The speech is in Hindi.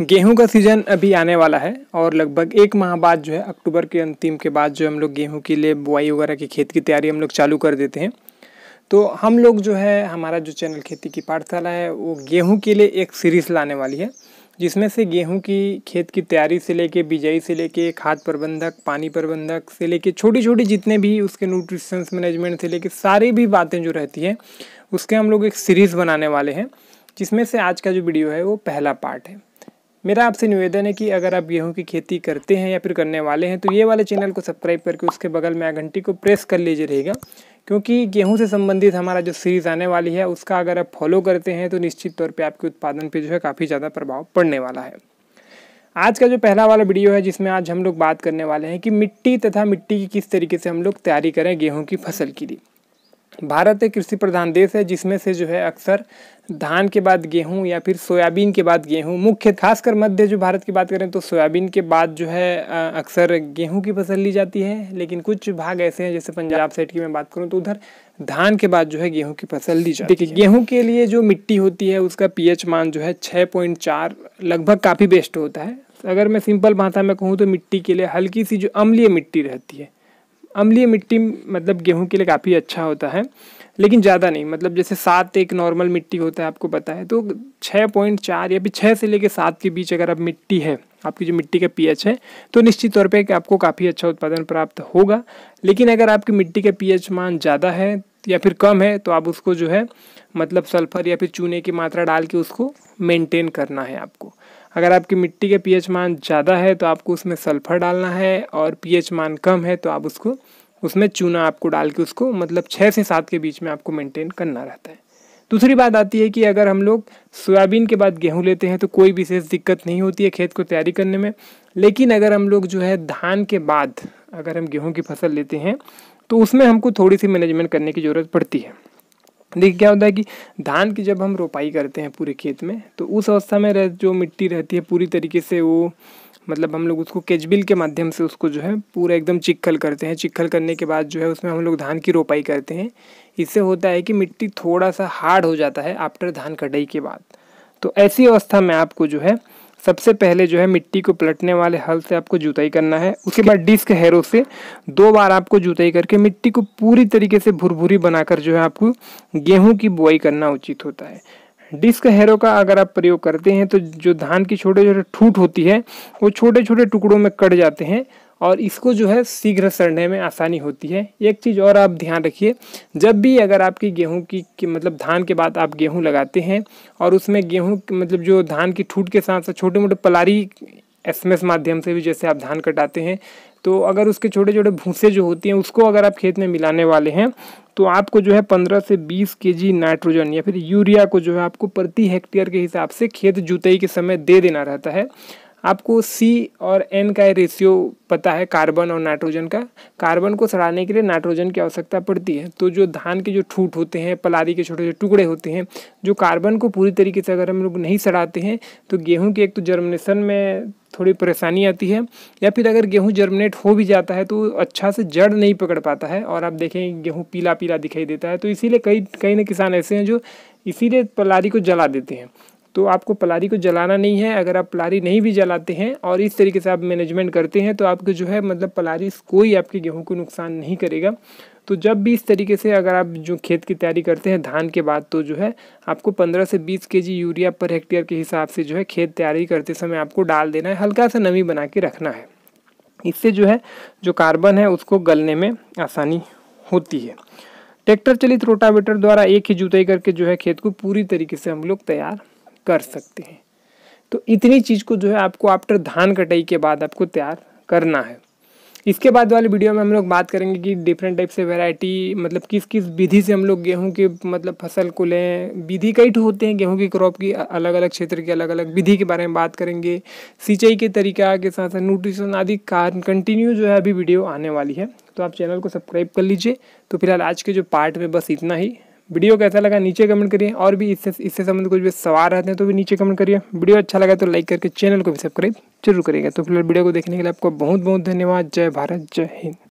गेहूं का सीज़न अभी आने वाला है और लगभग एक माह बाद जो है अक्टूबर के अंतिम के बाद जो हम लोग गेहूं के लिए बुआई वगैरह की खेत की तैयारी हम लोग चालू कर देते हैं तो हम लोग जो है हमारा जो चैनल खेती की पाठशाला है वो गेहूं के लिए एक सीरीज़ लाने वाली है जिसमें से गेहूं की खेत की तैयारी से लेके बिजाई से लेके खाद प्रबंधक पानी प्रबंधक से लेके छोटी छोटी जितने भी उसके न्यूट्रिशंस मैनेजमेंट से लेके सारी भी बातें जो रहती हैं उसके हम लोग एक सीरीज़ बनाने वाले हैं जिसमें से आज का जो वीडियो है वो पहला पार्ट है मेरा आपसे निवेदन है कि अगर आप गेहूं की खेती करते हैं या फिर करने वाले हैं तो ये वाले चैनल को सब्सक्राइब करके उसके बगल में घंटी को प्रेस कर लीजिए रहेगा क्योंकि गेहूं से संबंधित हमारा जो सीरीज़ आने वाली है उसका अगर आप फॉलो करते हैं तो निश्चित तौर पे आपके उत्पादन पे जो है काफ़ी ज़्यादा प्रभाव पड़ने वाला है आज का जो पहला वाला वीडियो है जिसमें आज हम लोग बात करने वाले हैं कि मिट्टी तथा मिट्टी की किस तरीके से हम लोग तैयारी करें गेहूँ की फसल के लिए भारत एक कृषि प्रधान देश है जिसमें से जो है अक्सर धान के बाद गेहूं या फिर सोयाबीन के बाद गेहूं मुख्य खासकर मध्य जो भारत की बात करें तो सोयाबीन के बाद जो है अक्सर गेहूं की फसल ली जाती है लेकिन कुछ भाग ऐसे हैं जैसे पंजाब साइड की मैं बात करूं तो उधर धान के बाद जो है गेहूं की फसल ली जाती देखिए गेहूँ के लिए जो मिट्टी होती है उसका पी मान जो है छः लगभग काफ़ी बेस्ट होता है अगर मैं सिंपल भाषा में कहूँ तो मिट्टी के लिए हल्की सी जो अम्लीय मिट्टी रहती है अम्लीय मिट्टी मतलब गेहूँ के लिए काफ़ी अच्छा होता है लेकिन ज़्यादा नहीं मतलब जैसे सात एक नॉर्मल मिट्टी होता है आपको पता है तो छः पॉइंट चार या फिर छः से लेकर सात के बीच अगर आप मिट्टी है आपकी जो मिट्टी का पीएच है तो निश्चित तौर पे आपको काफ़ी अच्छा उत्पादन प्राप्त होगा लेकिन अगर आपकी मिट्टी का पीएच मान ज़्यादा है या फिर कम है तो आप उसको जो है मतलब सल्फर या फिर चूने की मात्रा डाल के उसको मेनटेन करना है आपको अगर आपकी मिट्टी के पीएच मान ज़्यादा है तो आपको उसमें सल्फर डालना है और पीएच मान कम है तो आप उसको उसमें चूना आपको डाल के उसको मतलब छः से सात के बीच में आपको मेंटेन करना रहता है दूसरी बात आती है कि अगर हम लोग सोयाबीन के बाद गेहूं लेते हैं तो कोई विशेष दिक्कत नहीं होती है खेत को तैयारी करने में लेकिन अगर हम लोग जो है धान के बाद अगर हम गेहूँ की फसल लेते हैं तो उसमें हमको थोड़ी सी मैनेजमेंट करने की ज़रूरत पड़ती है देखिए क्या होता है कि धान की जब हम रोपाई करते हैं पूरे खेत में तो उस अवस्था में रह जो मिट्टी रहती है पूरी तरीके से वो मतलब हम लोग उसको केचबिल के माध्यम से उसको जो है पूरा एकदम चिक्खल करते हैं चिक्खल करने के बाद जो है उसमें हम लोग धान की रोपाई करते हैं इससे होता है कि मिट्टी थोड़ा सा हार्ड हो जाता है आफ्टर धान कटाई के बाद तो ऐसी अवस्था में आपको जो है सबसे पहले जो है मिट्टी को पलटने वाले हल से आपको जुताई करना है उसके बाद डिस्क हैरो से दो बार आपको जुताई करके मिट्टी को पूरी तरीके से भुरभुरी बनाकर जो है आपको गेहूँ की बुआई करना उचित होता है डिस्क हैरो का अगर आप प्रयोग करते हैं तो जो धान की छोटे छोटे ठूट होती है वो छोटे छोटे टुकड़ों में कट जाते हैं और इसको जो है शीघ्र सड़ने में आसानी होती है एक चीज़ और आप ध्यान रखिए जब भी अगर आपकी गेहूं की, की मतलब धान के बाद आप गेहूं लगाते हैं और उसमें गेहूं मतलब जो धान की ठूट के साथ साथ छोटे मोटे पलारी एसएमएस माध्यम से भी जैसे आप धान कटाते हैं तो अगर उसके छोटे छोटे भूसे जो होते हैं उसको अगर आप खेत में मिलाने वाले हैं तो आपको जो है पंद्रह से बीस के जी नाइट्रोजन या फिर यूरिया को जो है आपको प्रति हेक्टेयर के हिसाब से खेत जुताई के समय दे देना रहता है आपको सी और एन का रेशियो पता है कार्बन और नाइट्रोजन का कार्बन को सड़ाने के लिए नाइट्रोजन की आवश्यकता पड़ती है तो जो धान के जो ठूट होते हैं पलारी के छोटे छोटे टुकड़े होते हैं जो कार्बन को पूरी तरीके से अगर हम लोग नहीं सड़ाते हैं तो गेहूँ की एक तो जर्मिनेशन में थोड़ी परेशानी आती है या फिर अगर गेहूँ जर्मिनेट हो भी जाता है तो अच्छा से जड़ नहीं पकड़ पाता है और आप देखें गेहूँ पीला पीला दिखाई देता है तो इसीलिए कई कई ना किसान ऐसे हैं जो इसीलिए पलारी को जला देते हैं तो आपको पलारी को जलाना नहीं है अगर आप पलारी नहीं भी जलाते हैं और इस तरीके से आप मैनेजमेंट करते हैं तो आपको जो है मतलब पलारी कोई आपके गेहूँ को नुकसान नहीं करेगा तो जब भी इस तरीके से अगर आप जो खेत की तैयारी करते हैं धान के बाद तो जो है आपको 15 से 20 के जी यूरिया पर हेक्टेयर के हिसाब से जो है खेत तैयारी करते समय आपको डाल देना है हल्का सा नमी बना के रखना है इससे जो है जो कार्बन है उसको गलने में आसानी होती है ट्रैक्टर चलित रोटावेटर द्वारा एक ही जुताई करके जो है खेत को पूरी तरीके से हम लोग तैयार कर सकते हैं तो इतनी चीज़ को जो है आपको आफ्टर धान कटाई के बाद आपको तैयार करना है इसके बाद वाले वीडियो में हम लोग बात करेंगे कि डिफरेंट टाइप से वैरायटी मतलब किस किस विधि से हम लोग गेहूं के मतलब फसल को लें विधि कई होते हैं गेहूं की क्रॉप की अलग अलग क्षेत्र की अलग अलग विधि के बारे में बात करेंगे सिंचाई के तरीका के साथ साथ न्यूट्रिशन आदि कारण कंटिन्यू जो है अभी वीडियो आने वाली है तो आप चैनल को सब्सक्राइब कर लीजिए तो फिलहाल आज के जो पार्ट में बस इतना ही वीडियो कैसा लगा नीचे कमेंट करिए और भी इससे इससे संबंधित कुछ भी सवाल रहते हैं तो भी नीचे कमेंट करिए वीडियो अच्छा लगा तो लाइक करके चैनल को भी सब्सक्राइब जरूर करिएगा तो फिलहाल वीडियो को देखने के लिए आपको बहुत बहुत धन्यवाद जय भारत जय हिंद